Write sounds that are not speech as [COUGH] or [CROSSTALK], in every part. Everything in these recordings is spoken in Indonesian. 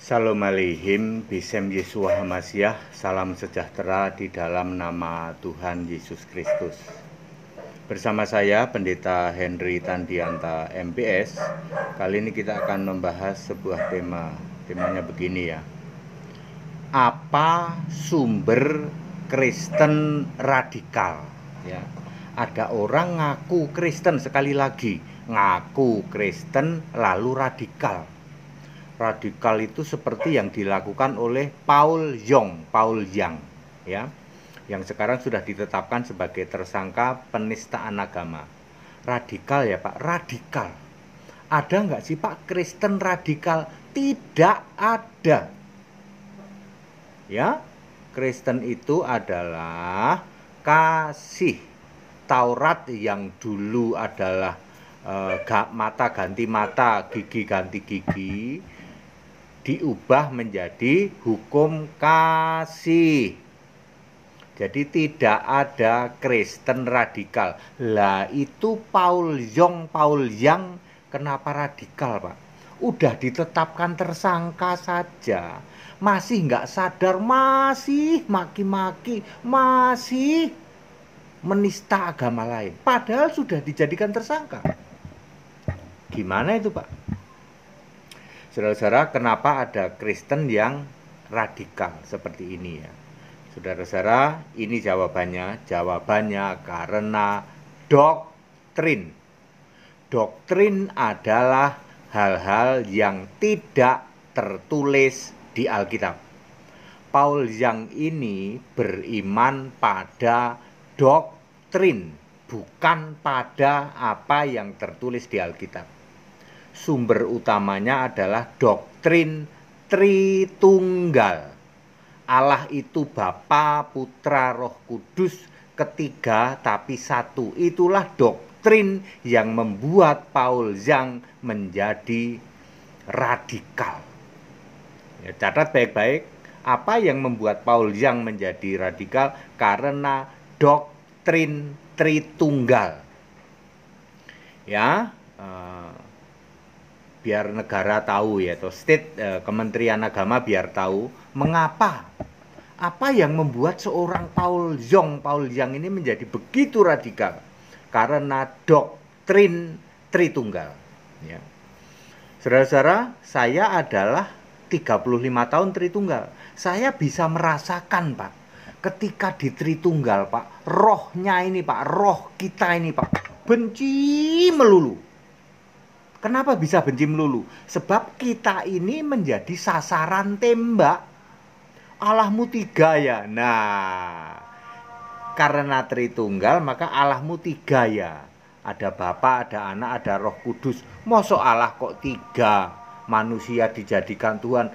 Salam aleihim, bisem Yesua Hamasyah, salam sejahtera di dalam nama Tuhan Yesus Kristus. Bersama saya Pendeta Henry Tandianta MPS, kali ini kita akan membahas sebuah tema. Temanya begini ya. Apa sumber Kristen radikal? Ya. Ada orang ngaku Kristen sekali lagi, ngaku Kristen lalu radikal radikal itu seperti yang dilakukan oleh Paul Yong, Paul Yang, ya, yang sekarang sudah ditetapkan sebagai tersangka penistaan agama. Radikal ya Pak, radikal. Ada nggak sih Pak Kristen radikal? Tidak ada. Ya, Kristen itu adalah kasih. Taurat yang dulu adalah eh, gak mata ganti mata, gigi ganti gigi, diubah menjadi hukum kasih. Jadi tidak ada Kristen radikal. Lah itu Paul Yong, Paul Yang kenapa radikal Pak? Udah ditetapkan tersangka saja. Masih nggak sadar, masih maki-maki, masih menista agama lain. Padahal sudah dijadikan tersangka. Gimana itu Pak? Saudara-saudara, kenapa ada Kristen yang radikal seperti ini ya? Saudara-saudara, ini jawabannya. Jawabannya karena doktrin. Doktrin adalah hal-hal yang tidak tertulis di Alkitab. Paul yang ini beriman pada doktrin, bukan pada apa yang tertulis di Alkitab sumber utamanya adalah doktrin Tritunggal. Allah itu Bapa, Putra, Roh Kudus, ketiga tapi satu. Itulah doktrin yang membuat Paul Zhang menjadi radikal. Ya, catat baik-baik apa yang membuat Paul Zhang menjadi radikal karena doktrin Tritunggal. Ya, eh, biar negara tahu ya atau state uh, Kementerian Agama biar tahu mengapa apa yang membuat seorang Paul Jong Paul Yang ini menjadi begitu radikal karena doktrin Tritunggal ya. Saudara-saudara, saya adalah 35 tahun Tritunggal. Saya bisa merasakan, Pak, ketika di Tritunggal, Pak, rohnya ini, Pak, roh kita ini, Pak, benci melulu Kenapa bisa benci melulu? Sebab kita ini menjadi sasaran tembak. Allahmu tiga ya. Nah, karena Tritunggal maka Allahmu tiga ya. Ada Bapa, ada Anak, ada Roh Kudus. Moso Allah kok tiga? Manusia dijadikan Tuhan.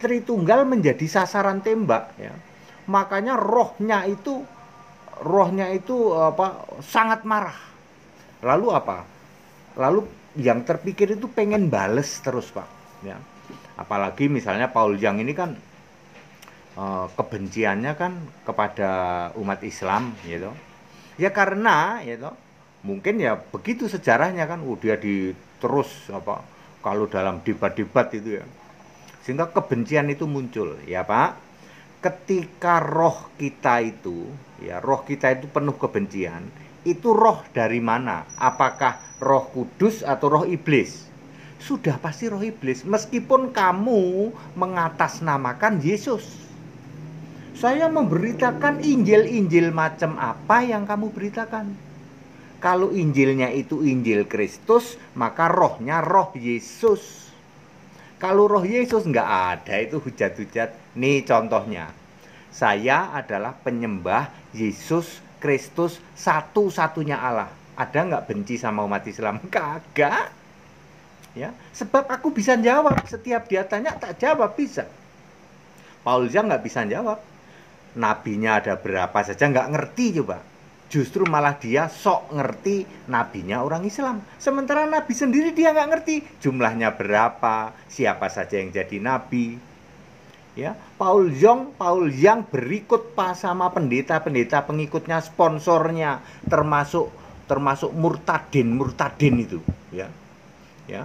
Tritunggal menjadi sasaran tembak ya. Makanya rohnya itu rohnya itu apa sangat marah. Lalu apa? Lalu yang terpikir itu pengen bales terus pak ya apalagi misalnya Paul Yang ini kan uh, kebenciannya kan kepada umat Islam gitu ya karena gitu mungkin ya begitu sejarahnya kan uh, dia di terus apa kalau dalam debat-debat itu ya sehingga kebencian itu muncul ya pak ketika roh kita itu ya roh kita itu penuh kebencian itu roh dari mana? Apakah roh kudus atau roh iblis? Sudah pasti roh iblis, meskipun kamu mengatasnamakan Yesus. Saya memberitakan Injil-Injil macam apa yang kamu beritakan. Kalau Injilnya itu Injil Kristus, maka rohnya roh Yesus. Kalau roh Yesus nggak ada itu hujat-hujat. Nih contohnya, saya adalah penyembah Yesus Kristus satu-satunya Allah. Ada nggak benci sama umat Islam? [LAUGHS] Kagak. Ya, sebab aku bisa jawab setiap dia tanya tak jawab bisa. Paulus ya nggak bisa jawab. Nabinya ada berapa saja nggak ngerti coba. Justru malah dia sok ngerti nabinya orang Islam. Sementara nabi sendiri dia nggak ngerti jumlahnya berapa, siapa saja yang jadi nabi, ya Paul Jong, Paul Yang berikut pas sama pendeta-pendeta pengikutnya sponsornya termasuk termasuk murtadin murtadin itu ya ya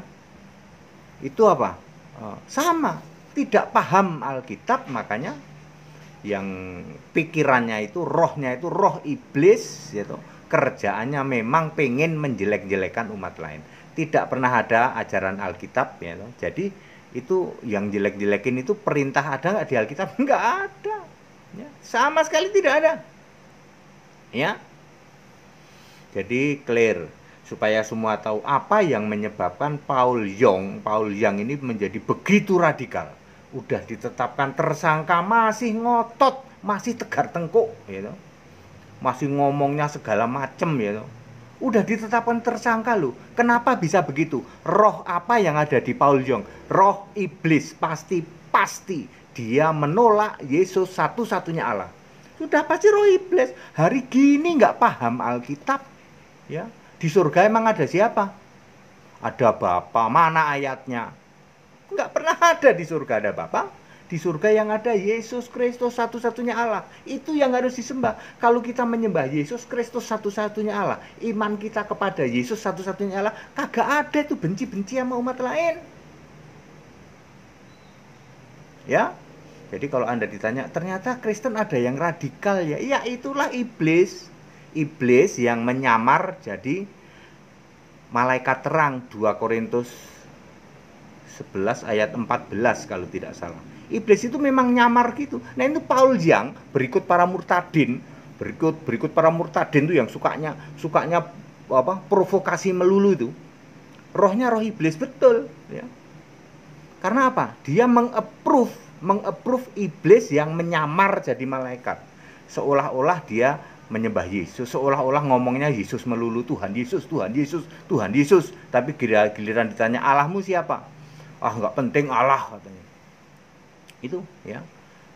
itu apa oh, sama tidak paham Alkitab makanya yang pikirannya itu rohnya itu roh iblis gitu kerjaannya memang pengen menjelek-jelekan umat lain tidak pernah ada ajaran Alkitab ya gitu. jadi itu yang jelek-jelekin itu perintah ada nggak di Alkitab? [LAUGHS] Nggak ada. Ya, sama sekali tidak ada. Ya. Jadi clear supaya semua tahu apa yang menyebabkan Paul Yong, Paul Yang ini menjadi begitu radikal. Udah ditetapkan tersangka masih ngotot, masih tegar tengkuk gitu. Masih ngomongnya segala macem gitu udah ditetapkan tersangka loh. Kenapa bisa begitu? Roh apa yang ada di Paul Jong? Roh iblis pasti pasti dia menolak Yesus satu-satunya Allah. Sudah pasti roh iblis. Hari gini nggak paham Alkitab. Ya, di surga emang ada siapa? Ada Bapa. Mana ayatnya? Nggak pernah ada di surga ada Bapak di surga yang ada Yesus Kristus satu-satunya Allah. Itu yang harus disembah. Kalau kita menyembah Yesus Kristus satu-satunya Allah, iman kita kepada Yesus satu-satunya Allah, kagak ada itu benci-benci sama umat lain. Ya? Jadi kalau Anda ditanya, ternyata Kristen ada yang radikal ya. Ya itulah iblis. Iblis yang menyamar jadi malaikat terang 2 Korintus 11 ayat 14 kalau tidak salah. Iblis itu memang nyamar gitu. Nah itu Paul Yang berikut para murtadin, berikut berikut para murtadin tuh yang sukanya sukanya apa provokasi melulu itu. Rohnya roh iblis betul, ya. Karena apa? Dia mengapprove, mengapprove iblis yang menyamar jadi malaikat. Seolah-olah dia menyembah Yesus, seolah-olah ngomongnya Yesus melulu Tuhan Yesus, Tuhan Yesus, Tuhan Yesus. Tapi giliran ditanya Allahmu siapa? Ah nggak penting Allah katanya itu ya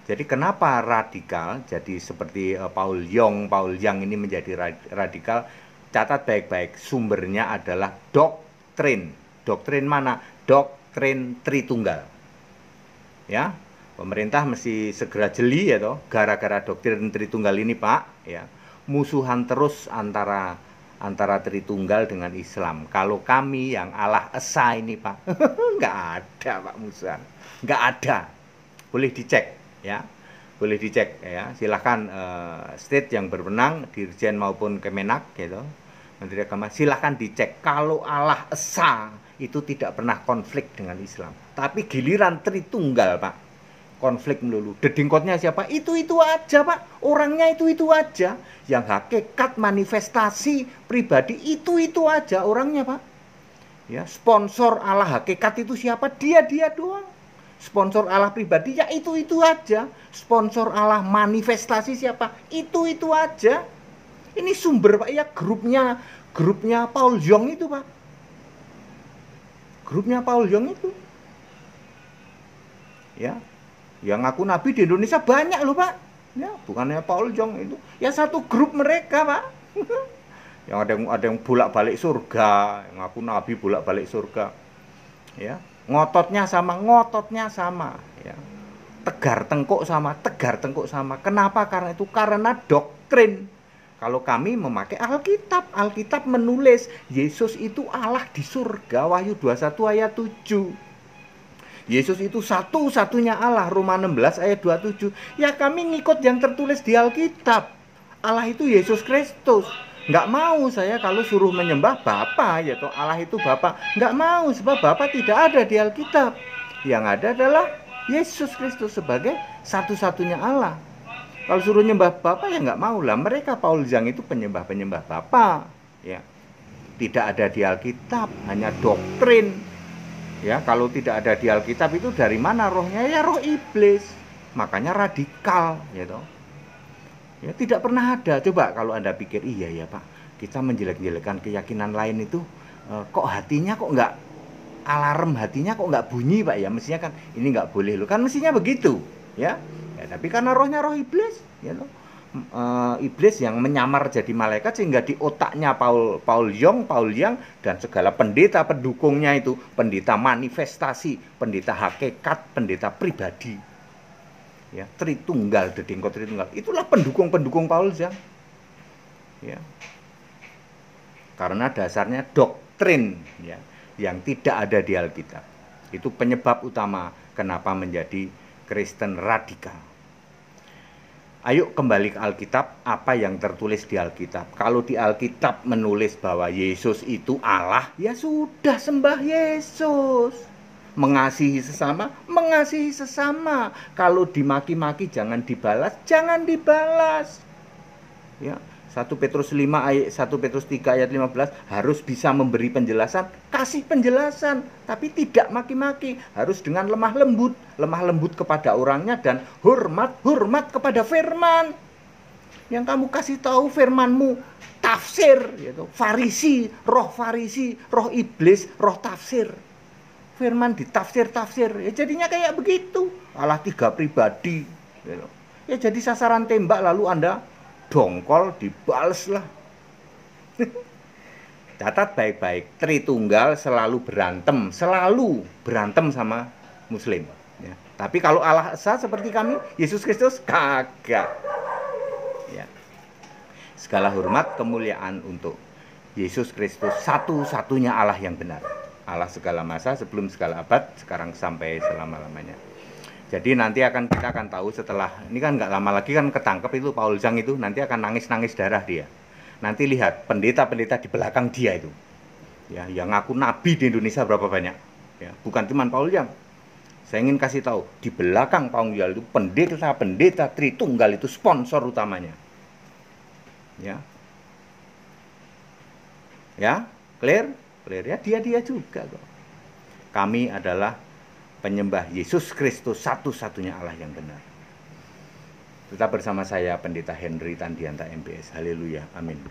jadi kenapa radikal jadi seperti uh, Paul Yong Paul Yang ini menjadi radikal catat baik-baik sumbernya adalah doktrin doktrin mana doktrin Tritunggal ya pemerintah mesti segera jeli ya toh gara-gara doktrin Tritunggal ini Pak ya musuhan terus antara antara Tritunggal dengan Islam. Kalau kami yang Allah Esa ini Pak, [LAUGHS] nggak ada Pak Musan, nggak ada boleh dicek ya boleh dicek ya silahkan uh, eh, state yang berwenang dirjen maupun kemenak gitu menteri agama silahkan dicek kalau Allah esa itu tidak pernah konflik dengan Islam tapi giliran tritunggal pak konflik melulu dedingkotnya siapa itu itu aja pak orangnya itu itu aja yang hakikat manifestasi pribadi itu itu aja orangnya pak ya sponsor Allah hakikat itu siapa dia dia doang Sponsor Allah pribadi ya itu-itu aja. Sponsor Allah manifestasi siapa? Itu-itu aja. Ini sumber Pak ya grupnya grupnya Paul Jong itu Pak. Grupnya Paul Jong itu. Ya. Yang ngaku nabi di Indonesia banyak loh Pak. Ya, bukannya Paul Jong itu. Ya satu grup mereka, Pak. [LAUGHS] yang ada yang ada yang bolak-balik surga, yang ngaku nabi bolak-balik surga. Ya, ngototnya sama ngototnya sama ya tegar tengkuk sama tegar tengkuk sama kenapa karena itu karena doktrin kalau kami memakai Alkitab Alkitab menulis Yesus itu Allah di surga Wahyu 21 ayat 7 Yesus itu satu-satunya Allah Roma 16 ayat 27 ya kami ngikut yang tertulis di Alkitab Allah itu Yesus Kristus nggak mau saya kalau suruh menyembah Bapa yaitu Allah itu Bapa nggak mau sebab Bapa tidak ada di Alkitab yang ada adalah Yesus Kristus sebagai satu-satunya Allah kalau suruh menyembah Bapa ya nggak mau lah mereka Paul Zhang itu penyembah-penyembah Bapa ya tidak ada di Alkitab hanya doktrin ya kalau tidak ada di Alkitab itu dari mana rohnya ya roh iblis makanya radikal ya gitu Ya, tidak pernah ada. Coba kalau Anda pikir, iya ya Pak, kita menjelek-jelekan keyakinan lain itu eh, kok hatinya kok nggak alarm hatinya kok nggak bunyi Pak ya. Mestinya kan ini nggak boleh loh. Kan mestinya begitu, ya. ya tapi karena rohnya roh iblis, ya lo E, eh, iblis yang menyamar jadi malaikat sehingga di otaknya Paul Paul Yong, Paul Yang dan segala pendeta pendukungnya itu pendeta manifestasi, pendeta hakikat, pendeta pribadi ya Tritunggal Dedengko Tritunggal itulah pendukung-pendukung Paulus ya. ya karena dasarnya doktrin ya yang tidak ada di Alkitab itu penyebab utama kenapa menjadi Kristen radikal Ayo kembali ke Alkitab, apa yang tertulis di Alkitab. Kalau di Alkitab menulis bahwa Yesus itu Allah, ya sudah sembah Yesus mengasihi sesama, mengasihi sesama. Kalau dimaki-maki jangan dibalas, jangan dibalas. Ya, 1 Petrus 5 ayat 1 Petrus 3 ayat 15 harus bisa memberi penjelasan, kasih penjelasan, tapi tidak maki-maki, harus dengan lemah lembut, lemah lembut kepada orangnya dan hormat hormat kepada firman. Yang kamu kasih tahu firmanmu tafsir gitu, farisi, roh farisi, roh iblis, roh tafsir firman ditafsir-tafsir ya jadinya kayak begitu Allah tiga pribadi ya, ya jadi sasaran tembak lalu anda dongkol dibales lah [LAUGHS] catat baik-baik Tritunggal selalu berantem selalu berantem sama muslim ya. tapi kalau Allah Esa seperti kami Yesus Kristus kagak ya. segala hormat kemuliaan untuk Yesus Kristus satu-satunya Allah yang benar Allah segala masa sebelum segala abad sekarang sampai selama-lamanya jadi nanti akan kita akan tahu setelah ini kan nggak lama lagi kan ketangkep itu Paul Zhang itu nanti akan nangis-nangis darah dia nanti lihat pendeta-pendeta di belakang dia itu ya yang ngaku nabi di Indonesia berapa banyak ya bukan cuma Paul Zhang saya ingin kasih tahu di belakang Paul Zhang itu pendeta-pendeta Tritunggal itu sponsor utamanya ya ya clear ya dia-dia juga kok. Kami adalah penyembah Yesus Kristus satu-satunya Allah yang benar. Tetap bersama saya Pendeta Henry Tandianta MBS. Haleluya. Amin.